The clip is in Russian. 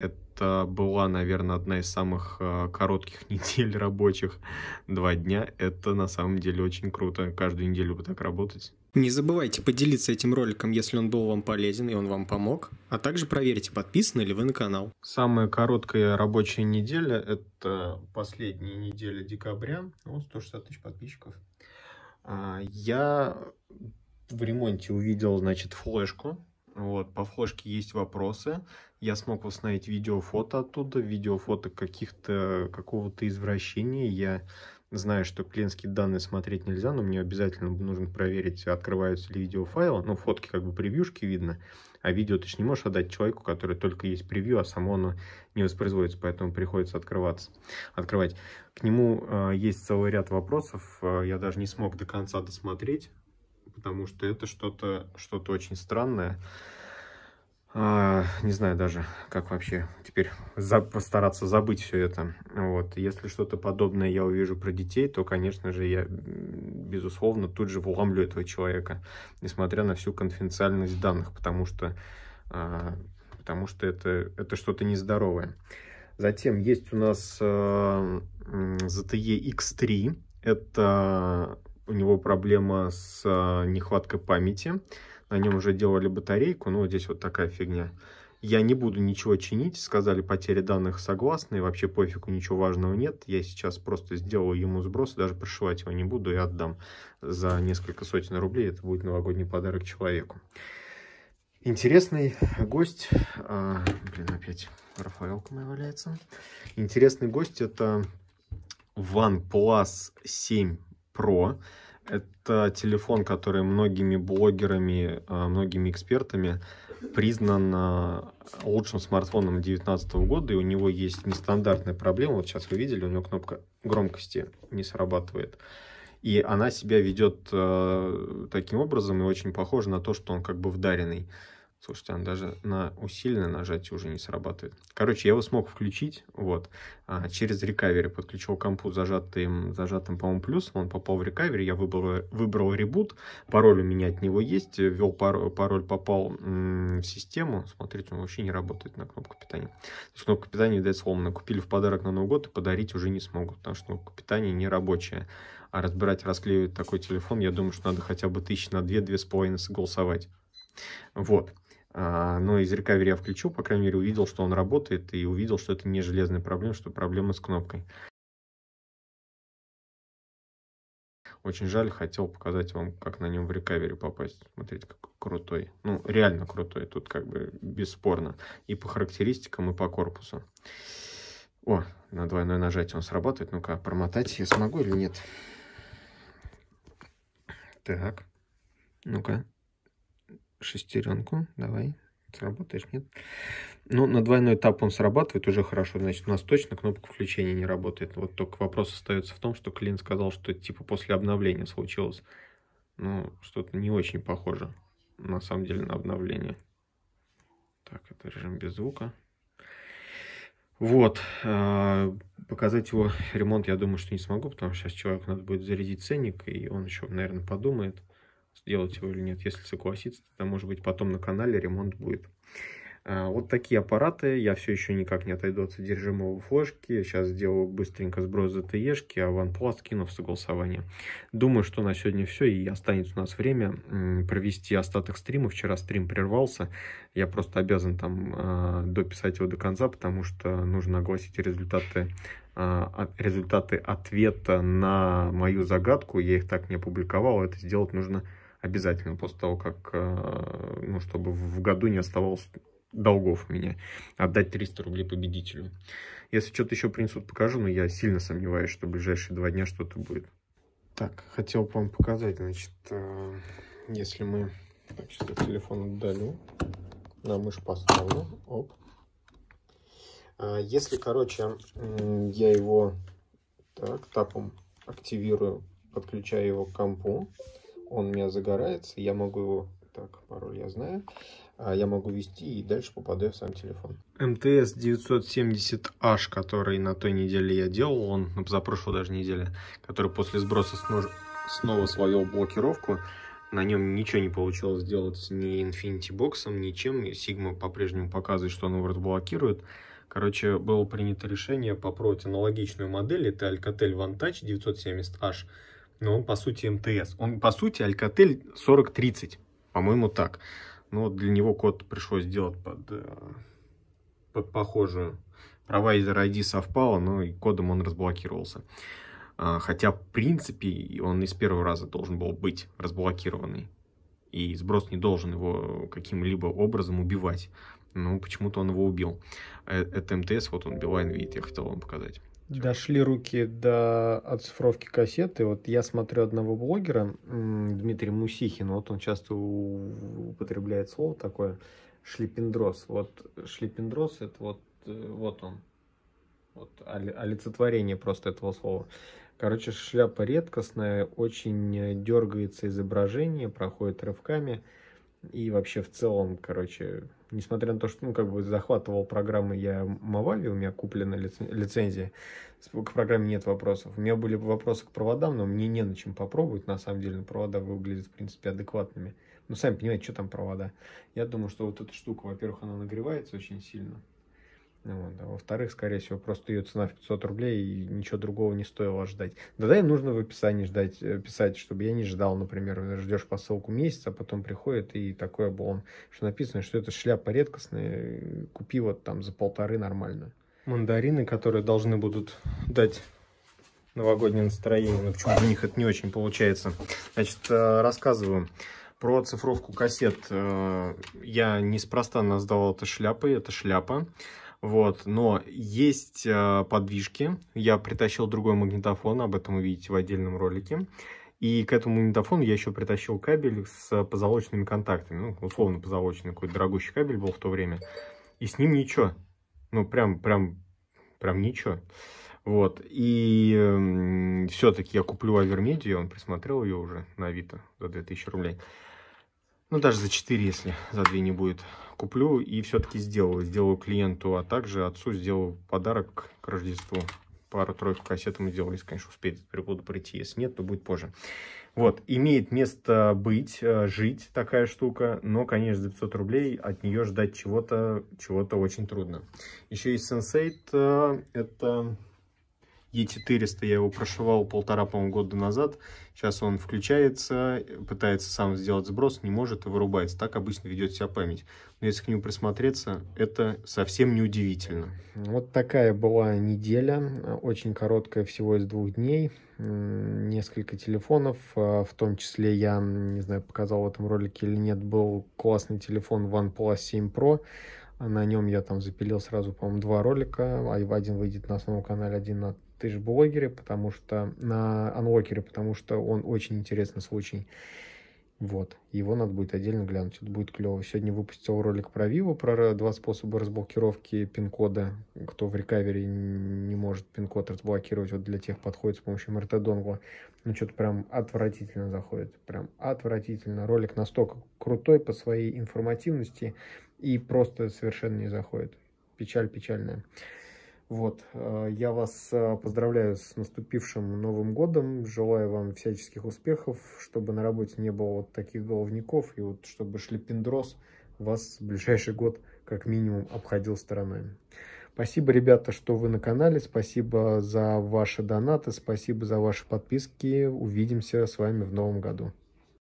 Это была, наверное, одна из самых э, коротких недель рабочих. Два дня. Это на самом деле очень круто. Каждую неделю бы так работать. Не забывайте поделиться этим роликом, если он был вам полезен и он вам помог, а также проверьте, подписаны ли вы на канал. Самая короткая рабочая неделя – это последняя неделя декабря, ну, 160 тысяч подписчиков. А, я в ремонте увидел, значит, флешку, вот, по флешке есть вопросы я смог восстановить видеофото оттуда, видеофото каких-то, какого-то извращения. Я знаю, что клиентские данные смотреть нельзя, но мне обязательно нужно проверить, открываются ли видеофайлы. Ну, фотки как бы превьюшки видно, а видео ты же не можешь отдать человеку, который только есть превью, а само оно не воспроизводится, поэтому приходится открываться, открывать. К нему э, есть целый ряд вопросов, э, я даже не смог до конца досмотреть, потому что это что-то что, -то, что -то очень странное. А, не знаю даже, как вообще теперь за, постараться забыть все это. Вот. Если что-то подобное я увижу про детей, то, конечно же, я, безусловно, тут же вломлю этого человека, несмотря на всю конфиденциальность данных, потому что, а, потому что это, это что-то нездоровое. Затем есть у нас а, ZTE X3. Это у него проблема с а, нехваткой памяти на нем уже делали батарейку, но ну, здесь вот такая фигня. Я не буду ничего чинить, сказали потери данных согласны, вообще пофигу, ничего важного нет. Я сейчас просто сделаю ему сброс, даже прошивать его не буду и отдам за несколько сотен рублей. Это будет новогодний подарок человеку. Интересный гость, а, блин, опять Рафаэлка моя валяется. Интересный гость это OnePlus 7 Pro. Это телефон, который многими блогерами, а, многими экспертами признан а, лучшим смартфоном 2019 года, и у него есть нестандартная проблема. Вот сейчас вы видели, у него кнопка громкости не срабатывает. И она себя ведет а, таким образом и очень похожа на то, что он как бы вдаренный. Слушайте, он даже на усиленное нажатие уже не срабатывает. Короче, я его смог включить, вот, а, через рекавери подключил компу зажатым, зажатым, по-моему, плюсом, он попал в рекавери, я выбрал, выбрал ребут, пароль у меня от него есть, ввел пароль, пароль попал в систему, смотрите, он вообще не работает на кнопку питания. То есть кнопка питания, видать, сломана, купили в подарок на Новый год и подарить уже не смогут, потому что кнопка питания не рабочая. А разбирать, расклеивать такой телефон, я думаю, что надо хотя бы тысяч на две-две с половиной согласовать. Вот. А, но из рекавери я включил, по крайней мере, увидел, что он работает, и увидел, что это не железная проблема, что проблема с кнопкой. Очень жаль, хотел показать вам, как на нем в рекавери попасть. Смотрите, какой крутой. Ну, реально крутой, тут как бы бесспорно. И по характеристикам, и по корпусу. О, на двойное нажатие он срабатывает. Ну-ка, промотать я смогу или нет? Так, ну-ка шестеренку. Давай. Сработаешь, нет? Ну, на двойной этап он срабатывает уже хорошо. Значит, у нас точно кнопка включения не работает. Вот только вопрос остается в том, что клиент сказал, что это типа после обновления случилось. Ну, что-то не очень похоже на самом деле на обновление. Так, это режим без звука. Вот. Э, показать его ремонт я думаю, что не смогу, потому что сейчас человек надо будет зарядить ценник, и он еще, наверное, подумает сделать его или нет. Если согласится, то, может быть, потом на канале ремонт будет. А, вот такие аппараты. Я все еще никак не отойду от содержимого флешки. Сейчас сделаю быстренько сброс ZTE-шки, а OnePlus кину в согласование. Думаю, что на сегодня все, и останется у нас время провести остаток стрима. Вчера стрим прервался. Я просто обязан там а, дописать его до конца, потому что нужно огласить результаты а, результаты ответа на мою загадку. Я их так не опубликовал. Это сделать нужно обязательно после того, как, э, ну, чтобы в году не оставалось долгов у меня, отдать 300 рублей победителю. Если что-то еще принесут, покажу, но я сильно сомневаюсь, что в ближайшие два дня что-то будет. Так, хотел бы вам показать, значит, э, если мы... сейчас телефон отдалю, на мышь поставлю, оп. А, если, короче, я его так, тапом активирую, подключаю его к компу, он у меня загорается, я могу его... Так, пароль я знаю. А я могу вести и дальше попадаю в сам телефон. МТС 970H, который на той неделе я делал, он ну, за прошлую даже неделе, который после сброса снова, снова блокировку, на нем ничего не получилось сделать ни Infinity Box, ничем. Sigma по-прежнему показывает, что он его разблокирует. Короче, было принято решение попробовать аналогичную модель. Это Alcatel Vantage 970H но ну, он по сути МТС. Он по сути Alcatel 4030, по-моему так. Но для него код пришлось сделать под, э, под похожую. Провайдер ID совпало, но и кодом он разблокировался. А, хотя, в принципе, он из первого раза должен был быть разблокированный. И сброс не должен его каким-либо образом убивать. Но ну, почему-то он его убил. Э, это МТС, вот он, Билайн видит, я хотел вам показать. Дошли руки до оцифровки кассеты. Вот я смотрю одного блогера, Дмитрий Мусихин, вот он часто употребляет слово такое, шлипендрос. Вот шлипендрос, это вот, э, вот он, вот олицетворение просто этого слова. Короче, шляпа редкостная, очень дергается изображение, проходит рывками. И вообще в целом, короче, несмотря на то, что, ну, как бы захватывал программы я Мавави, у меня куплена лицензия, к программе нет вопросов. У меня были вопросы к проводам, но мне не на чем попробовать, на самом деле, провода выглядят, в принципе, адекватными. Ну, сами понимаете, что там провода. Я думаю, что вот эта штука, во-первых, она нагревается очень сильно, вот. А во-вторых, скорее всего, просто ее цена в 500 рублей и ничего другого не стоило ждать. Да-да, и нужно в описании ждать, э, писать, чтобы я не ждал, например, ждешь посылку месяц, а потом приходит и такое было, что написано, что это шляпа редкостная, э, купи вот там за полторы нормально. Мандарины, которые должны будут дать новогоднее настроение, но почему-то у них это не очень получается. Значит, э, рассказываю. Про цифровку кассет я неспроста назвал это шляпой, это шляпа. Вот, но есть э, подвижки. Я притащил другой магнитофон, об этом увидите в отдельном ролике. И к этому магнитофону я еще притащил кабель с позолоченными контактами. Ну, условно позолоченный, какой-то дорогущий кабель был в то время. И с ним ничего. Ну, прям, прям, прям ничего. Вот, и э, все-таки я куплю Авермедию, он присмотрел ее уже на Авито за 2000 рублей ну даже за 4, если за 2 не будет, куплю и все-таки сделаю. Сделаю клиенту, а также отцу сделаю подарок к Рождеству. Пару-тройку кассет мы сделаю, если, конечно, успеет этот перевод пройти. Если нет, то будет позже. Вот, имеет место быть, э, жить такая штука, но, конечно, за 500 рублей от нее ждать чего-то, чего-то очень трудно. Еще есть Sensate, это E400 я его прошивал полтора, по года назад. Сейчас он включается, пытается сам сделать сброс, не может и вырубается. Так обычно ведет себя память. Но если к нему присмотреться, это совсем не удивительно. Вот такая была неделя, очень короткая, всего из двух дней. Несколько телефонов, а, в том числе я, не знаю, показал в этом ролике или нет, был классный телефон OnePlus 7 Pro. На нем я там запилил сразу, по-моему, два ролика. Один выйдет на основном канале, один на тыш-блогере, потому что на анлокере, потому что он очень интересный случай. Вот, его надо будет отдельно глянуть, это будет клево. Сегодня выпустил ролик про Vivo, про два способа разблокировки пин-кода. Кто в рекавере не может пин-код разблокировать, вот для тех подходит с помощью мрт донгла Ну, что-то прям отвратительно заходит, прям отвратительно. Ролик настолько крутой по своей информативности и просто совершенно не заходит. Печаль печальная. Вот, э, я вас э, поздравляю с наступившим Новым годом, желаю вам всяческих успехов, чтобы на работе не было вот таких головников, и вот чтобы шлепиндроз вас в ближайший год как минимум обходил стороной. Спасибо, ребята, что вы на канале, спасибо за ваши донаты, спасибо за ваши подписки, увидимся с вами в новом году.